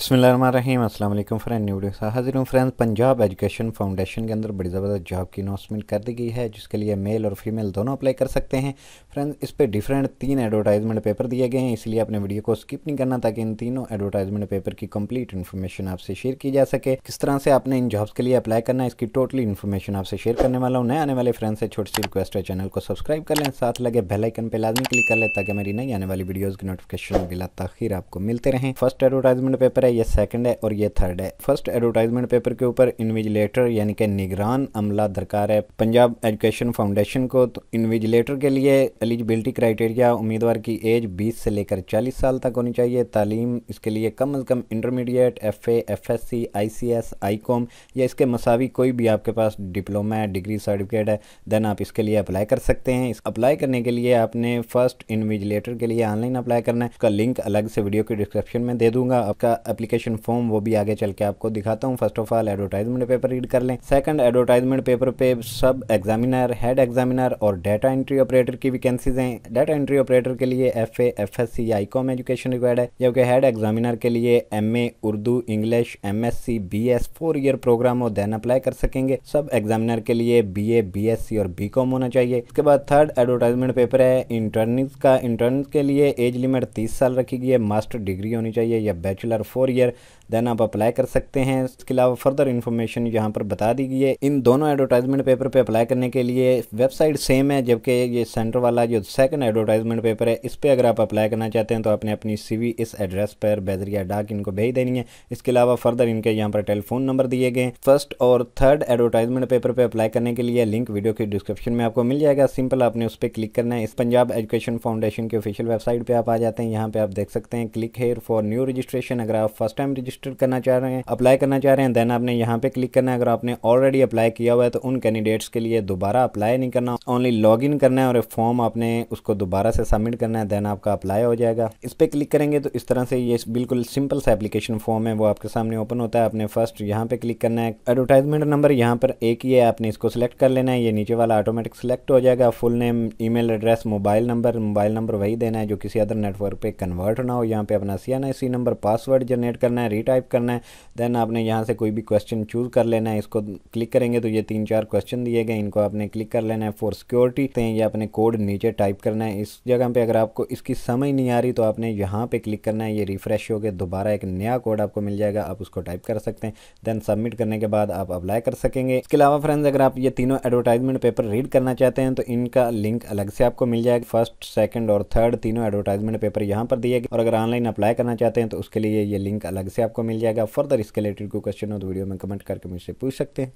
बसमीम अल्लाम friend new video हाजिर हूँ फ्रेंड्स पंजाब एजुकेशन फाउंडेशन के अंदर बड़ी ज़बरदस्त जॉब की अनाउंसमेंट कर दी गई है जिसके लिए मेल और फीमेल दोनों अप्लाई कर सकते हैं फ्रेंड्स इस पे डिफरेंट तीन एडवर्टाइजमेंट पेपर दिए गए हैं इसलिए अपने वीडियो को स्किप नहीं करना ताकि इन तीनों एडवर्टाइजमेंट पेपर की कम्प्लीट इन्फॉर्मेशन आपसे शेयर की जा सके किस तरह से आपने इन जॉब्स के लिए अप्लाई करना है इसकी टोटली इन्फॉर्मेशन आपसे शेयर करने वाला हूँ नए आने वाले फ्रेंड से छोटी सी रिक्वेस्ट है चैनल को सब्सक्राइब कर लें साथ लगे बेलाइकन पर लाजमी क्लिक कर लें ताकि मेरी नई आने वाली वीडियोज़ की नोटिफिकेशन बिला तखिर आपको मिलते रहें फर्स्ट एडवर्टाइजमेंट पेपर है ये सेकंड है और ये थर्ड है फर्स्ट एडवर्टाइजमेंट पेपर के ऊपर इन्विजिलेटर यानी कि निगरान अमला दरकार है पंजाब एजुकेशन फाउंडेशन को तो इन्विजिलेटर के लिए एलिजिबिलिटी क्राइटेरिया उम्मीदवार की एज 20 से लेकर 40 साल तक होनी चाहिए तालीम इसके लिए कम अज़ कम intermediate F A F S C I C S I com या इसके मसावी कोई भी आपके पास डिप्लोमा है डिग्री सर्टिफिकेट है देन आप इसके लिए अप्लाई कर सकते हैं इस अप्लाई करने के लिए आपने फर्स्ट इन्विजिलेटर के लिए ऑनलाइन अप्लाई करना है उसका लिंक अलग से वीडियो के डिस्क्रिप्शन में दे दूंगा आपका एप्लीकेशन फॉर्म वो भी आगे चल के आपको दिखाता हूँ first of all advertisement paper read कर लें सेकंड एडवर्टाइजमेंट पेपर पे सब एग्जामिनर हेड एग्जामिनर और डाटा एंट्री ऑपरेटर की वैकेंसीज हैं डाटा एंट्री ऑपरेटर के लिए F A F S C I com education required है जबकि हेड एग्जामिनर के लिए M A Urdu English M S C B S four year program और देन अप्लाई कर सकेंगे सब एग्जामिनर के लिए B A B S C और बी कॉम होना चाहिए उसके बाद थर्ड एडवर्टाइजमेंट पेपर है इंटरनिस का इंटर्न के लिए एज लिमिट तीस साल रखी गई है मास्टर डिग्री होनी चाहिए या bachelor four for year then आप अप्लाई कर सकते हैं इसके अलावा फर्दर इन्फॉर्मेशन यहाँ पर बता दी गई है इन दोनों एडवर्टाइजमेंट पेपर पे अप्लाई करने के लिए वेबसाइट सेम है जबकि ये सेंटर वाला जो सेकंड एडवर्टाइजमेंट पेपर है इस पर पे अगर आप अप्लाई करना चाहते हैं तो आपने अपनी सीवी इस एड्रेस पर बैजरिया डाक इनको भेज देनी है इसके अलावा फर्दर इनके यहाँ पर टेलीफोन नंबर दिए गए फर्स्ट और थर्ड एडवर्टाइजमेंट पेपर पर अप्लाई करने के लिए लिंक वीडियो के डिस्क्रिप्शन में आपको मिल जाएगा सिंपल आपने उस पर क्लिक करना है इस पंजाब एजुकेशन फाउंडेशन की ऑफिशियल वेबसाइट पर आप आ जाते हैं यहाँ पर आप देख सकते हैं click here for new registration अगर आप फर्स्ट टाइम रजिस्टर करना चाह रहे हैं अप्लाई करना चाह रहे हैं देन आपने यहाँ पे क्लिक करना है अगर आपने ऑलरेडी अप्लाई किया हुआ है तो उन कैंडिडेट्स के लिए दोबारा अप्लाई नहीं करना ओनली लॉग इन करना है और फॉर्म आपने उसको दोबारा से सबमिट करना है देन आपका अप्लाई हो जाएगा इस पर क्लिक करेंगे तो इस तरह से ये बिल्कुल सिंपल सा एप्लीकेशन फॉर्म है वो आपके सामने ओपन होता है आपने फर्स्ट यहाँ पे क्लिक करना है एडवर्टाइजमेंट नंबर यहाँ पर एक ही है आपने इसको सिलेक्ट कर लेना है ये नीचे वाला ऑटोमेटिक सिलेक्ट हो जाएगा full name email address mobile number mobile number वही देना है जो किसी अदर नेटवर्क पे कन्वर्ट ना हो यहाँ पे अपना C N I C number password generate terminate करना है रीटाइप करना है देन आपने यहाँ से कोई भी क्वेश्चन चूज़ कर लेना है इसको क्लिक करेंगे तो ये तीन चार क्वेश्चन दिए गए इनको आपने क्लिक कर लेना है फॉर सिक्योरिटी तो ये अपने कोड नीचे टाइप करना है इस जगह पर अगर आपको इसकी समझ नहीं आ रही तो आपने यहाँ पर क्लिक करना है ये रिफ्रेश गया दोबारा एक नया कोड आपको मिल जाएगा आप उसको टाइप कर सकते हैं देन सबमिट करने के बाद आप अप्लाई कर सकेंगे इसके अलावा फ्रेंड्स अगर आप ये तीनों एडवर्टाइजमेंट पेपर रीड करना चाहते हैं तो इनका लिंक अलग से आपको मिल जाएगा फर्स्ट सेकंड और थर्ड तीनों एडवर्टाइजमेंट पेपर यहाँ पर दिए गए और अगर ऑनलाइन अप्लाई करना चाहते हैं तो उसके लिए ये लिंक लिंक अलग से आपको मिल जाएगा फर्दर इसके रिलेटेड कोई क्वेश्चन हो तो वीडियो में कमेंट करके मुझसे पूछ सकते हैं